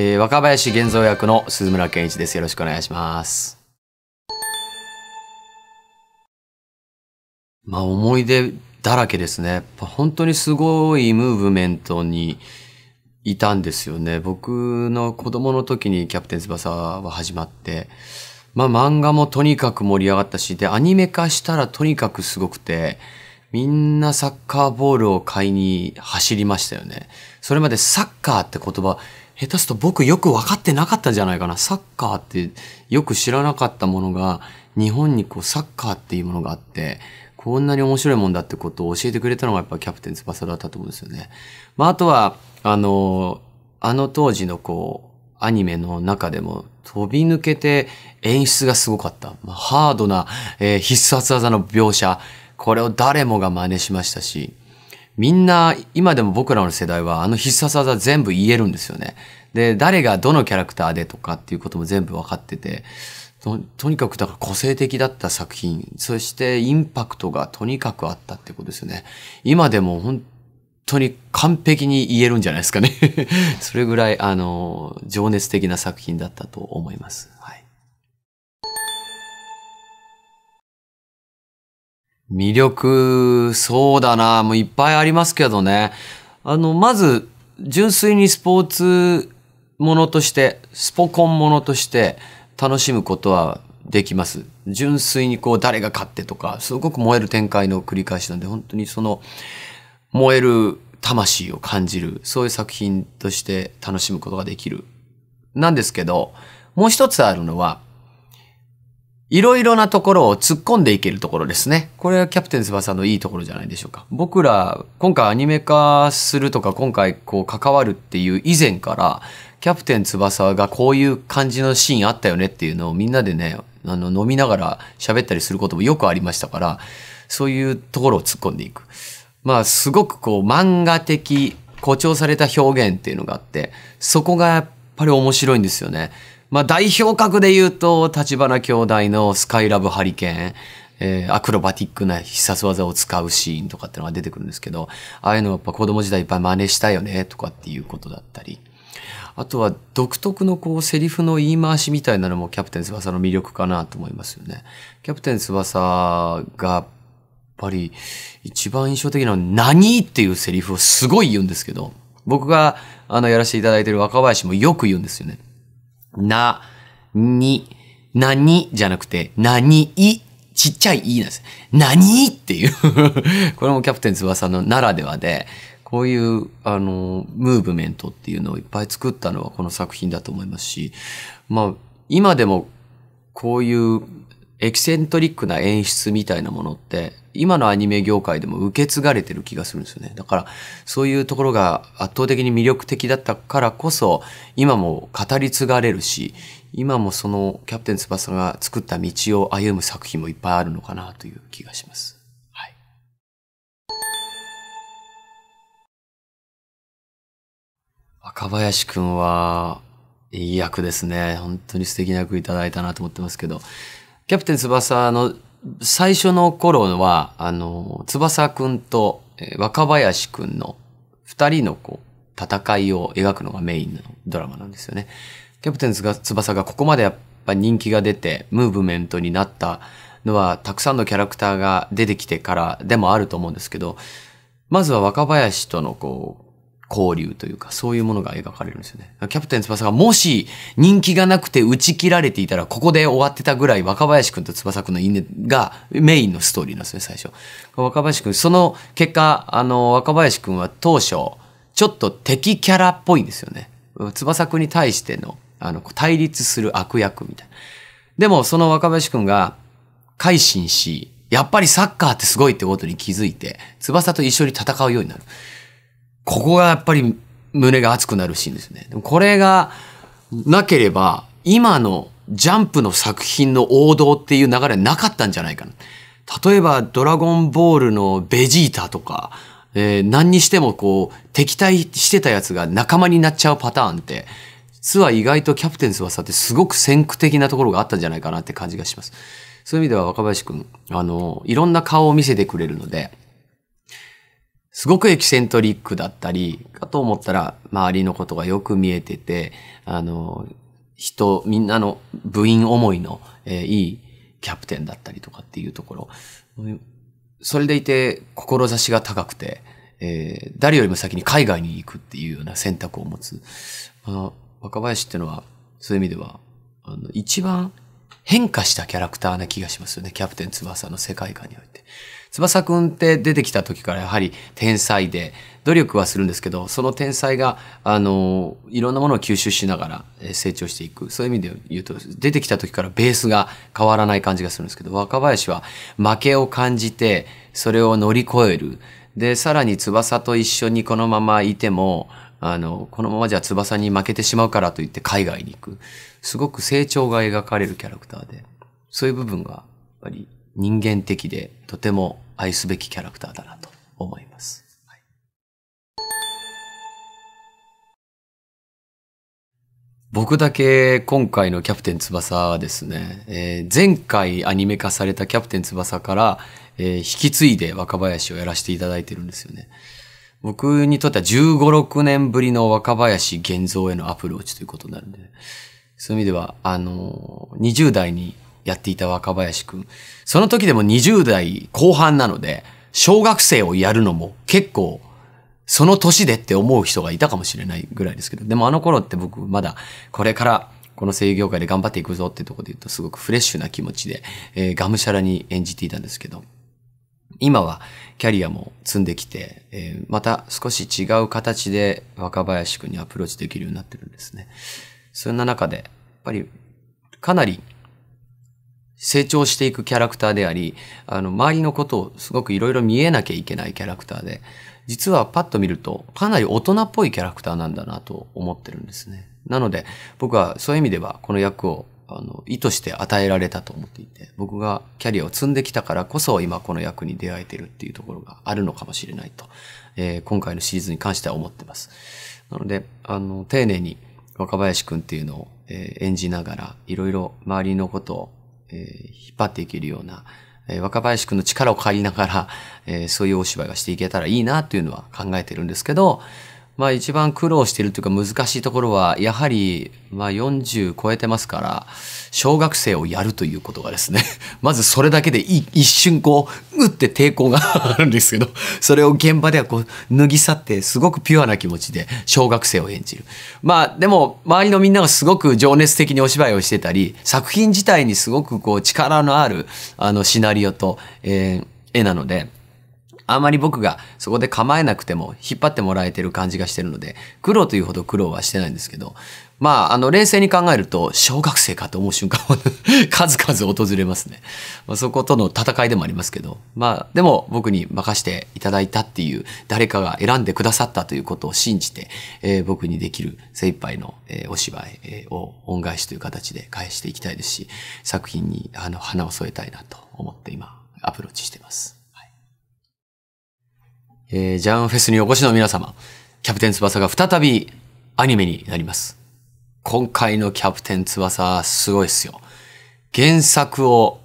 えー、若林玄三役の鈴村健一です。よろしくお願いします。まあ思い出だらけですね。本当にすごいムーブメントにいたんですよね。僕の子供の時にキャプテン翼は始まって、まあ漫画もとにかく盛り上がったし、で、アニメ化したらとにかくすごくて、みんなサッカーボールを買いに走りましたよね。それまでサッカーって言葉下手すと僕よく分かってなかったんじゃないかな。サッカーってよく知らなかったものが、日本にこうサッカーっていうものがあって、こんなに面白いもんだってことを教えてくれたのがやっぱキャプテン翼だったと思うんですよね。まああとは、あの、あの当時のこう、アニメの中でも飛び抜けて演出がすごかった。まあ、ハードな、えー、必殺技の描写。これを誰もが真似しましたし、みんな今でも僕らの世代はあの必殺技全部言えるんですよね。で誰がどのキャラクターでとかっていうことも全部分かっててととにかくだから個性的だった作品そしてインパクトがとにかくあったってことですよね。今でも本当に完璧に言えるんじゃないですかね それぐらいあの情熱的な作品だったと思います。はい魅力、そうだな、もういっぱいありますけどね。あの、まず、純粋にスポーツものとして、スポコンものとして楽しむことはできます。純粋にこう、誰が勝ってとか、すごく燃える展開の繰り返しなんで、本当にその、燃える魂を感じる、そういう作品として楽しむことができる。なんですけど、もう一つあるのは、いろいろなところを突っ込んでいけるところですね。これはキャプテン翼のいいところじゃないでしょうか。僕ら、今回アニメ化するとか、今回こう関わるっていう以前から、キャプテン翼がこういう感じのシーンあったよねっていうのをみんなでね、あの、飲みながら喋ったりすることもよくありましたから、そういうところを突っ込んでいく。まあ、すごくこう漫画的、誇張された表現っていうのがあって、そこがやっぱり面白いんですよね。まあ、代表格で言うと、立花兄弟のスカイラブハリケーン、えー、アクロバティックな必殺技を使うシーンとかってのが出てくるんですけど、ああいうのやっぱ子供時代いっぱい真似したよね、とかっていうことだったり。あとは独特のこうセリフの言い回しみたいなのもキャプテン翼の魅力かなと思いますよね。キャプテン翼がやっぱり一番印象的なのは何っていうセリフをすごい言うんですけど、僕があのやらせていただいてる若林もよく言うんですよね。な、に、なにじゃなくて、なにい、ちっちゃいいなんです。なにっていう これもキャプテン翼のならではで、こういう、あの、ムーブメントっていうのをいっぱい作ったのはこの作品だと思いますし、まあ、今でもこういうエキセントリックな演出みたいなものって、今のアニメ業界でも受け継がれてる気がするんですよね。だから、そういうところが圧倒的に魅力的だったからこそ、今も語り継がれるし、今もそのキャプテン翼が作った道を歩む作品もいっぱいあるのかなという気がします。若林くんは、いい役ですね。本当に素敵な役いただいたなと思ってますけど、キャプテン翼の最初の頃は、あの、翼くんと若林くんの二人のこう、戦いを描くのがメインのドラマなんですよね。キャプテン翼がここまでやっぱ人気が出て、ムーブメントになったのは、たくさんのキャラクターが出てきてからでもあると思うんですけど、まずは若林とのこう、交流というか、そういうものが描かれるんですよね。キャプテン翼がもし人気がなくて打ち切られていたら、ここで終わってたぐらい若林くんと翼くんの因がメインのストーリーなんですね、最初。若林くん、その結果、あの、若林くんは当初、ちょっと敵キャラっぽいんですよね。翼くんに対しての、あの、対立する悪役みたいな。でも、その若林くんが改心し、やっぱりサッカーってすごいってことに気づいて、翼と一緒に戦うようになる。ここがやっぱり胸が熱くなるシーンですね。でもこれがなければ、今のジャンプの作品の王道っていう流れはなかったんじゃないかな。例えば、ドラゴンボールのベジータとか、えー、何にしてもこう、敵対してたやつが仲間になっちゃうパターンって、実は意外とキャプテン翼ってすごく先駆的なところがあったんじゃないかなって感じがします。そういう意味では若林くん、あの、いろんな顔を見せてくれるので、すごくエキセントリックだったり、かと思ったら周りのことがよく見えてて、あの、人、みんなの部員思いの、えー、いいキャプテンだったりとかっていうところ。それでいて、志が高くて、えー、誰よりも先に海外に行くっていうような選択を持つ。あの、若林ってのは、そういう意味では、あの、一番変化したキャラクターな気がしますよね。キャプテン翼の世界観において。翼くんって出てきた時からやはり天才で、努力はするんですけど、その天才が、あの、いろんなものを吸収しながら成長していく。そういう意味で言うと、出てきた時からベースが変わらない感じがするんですけど、若林は負けを感じて、それを乗り越える。で、さらに翼と一緒にこのままいても、あの、このままじゃ翼に負けてしまうからと言って海外に行く。すごく成長が描かれるキャラクターで、そういう部分が、やっぱり人間的で、とても愛すべきキャラクターだなと思います。僕だけ今回のキャプテン翼はですね、えー、前回アニメ化されたキャプテン翼から、えー、引き継いで若林をやらせていただいてるんですよね。僕にとっては15、6年ぶりの若林現像へのアプローチということになるんで、そういう意味では、あのー、20代にやっていた若林くん。その時でも20代後半なので、小学生をやるのも結構、その年でって思う人がいたかもしれないぐらいですけど、でもあの頃って僕まだこれからこの声優業界で頑張っていくぞってとこで言うとすごくフレッシュな気持ちで、えー、がむしゃらに演じていたんですけど、今はキャリアも積んできて、えー、また少し違う形で若林くんにアプローチできるようになってるんですね。そんな中で、やっぱりかなり成長していくキャラクターであり、あの、周りのことをすごくいろいろ見えなきゃいけないキャラクターで、実はパッと見るとかなり大人っぽいキャラクターなんだなと思ってるんですね。なので僕はそういう意味ではこの役をあの意図して与えられたと思っていて僕がキャリアを積んできたからこそ今この役に出会えてるっていうところがあるのかもしれないと、えー、今回のシリーズに関しては思ってます。なのであの丁寧に若林くんっていうのを、えー、演じながらいろいろ周りのことをえ引っ張っていけるような、え若林くんの力を借りながら、えそういうお芝居がしていけたらいいなというのは考えてるんですけど、まあ一番苦労してるというか難しいところは、やはり、まあ40超えてますから、小学生をやるということがですね、まずそれだけで一瞬こう、うって抵抗があるんですけど、それを現場ではこう、脱ぎ去って、すごくピュアな気持ちで小学生を演じる。まあでも、周りのみんながすごく情熱的にお芝居をしてたり、作品自体にすごくこう、力のある、あの、シナリオと、えー、絵なので、あまり僕がそこで構えなくても引っ張ってもらえてる感じがしてるので、苦労というほど苦労はしてないんですけど、まあ、あの、冷静に考えると、小学生かと思う瞬間も 数々訪れますね。まあ、そことの戦いでもありますけど、まあ、でも僕に任せていただいたっていう、誰かが選んでくださったということを信じて、えー、僕にできる精一杯の、えー、お芝居を恩返しという形で返していきたいですし、作品にあの花を添えたいなと思って今、アプローチしてます。えー、ジャンフェスにお越しの皆様、キャプテン翼が再びアニメになります。今回のキャプテン翼、すごいっすよ。原作を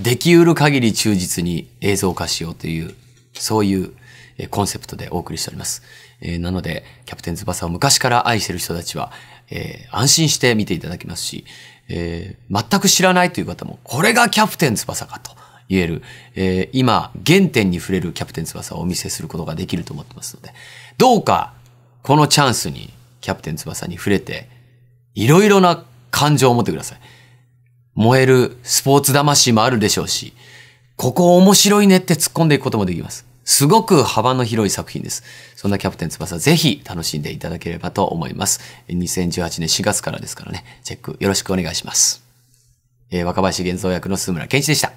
できうる限り忠実に映像化しようという、そういうコンセプトでお送りしております。えー、なので、キャプテン翼を昔から愛してる人たちは、えー、安心して見ていただけますし、えー、全く知らないという方も、これがキャプテン翼かと。言える、えー、今、原点に触れるキャプテン翼をお見せすることができると思ってますので、どうか、このチャンスに、キャプテン翼に触れて、いろいろな感情を持ってください。燃えるスポーツ魂もあるでしょうし、ここ面白いねって突っ込んでいくこともできます。すごく幅の広い作品です。そんなキャプテン翼、ぜひ楽しんでいただければと思います。2018年4月からですからね、チェックよろしくお願いします。えー、若林玄三役の鈴村健一でした。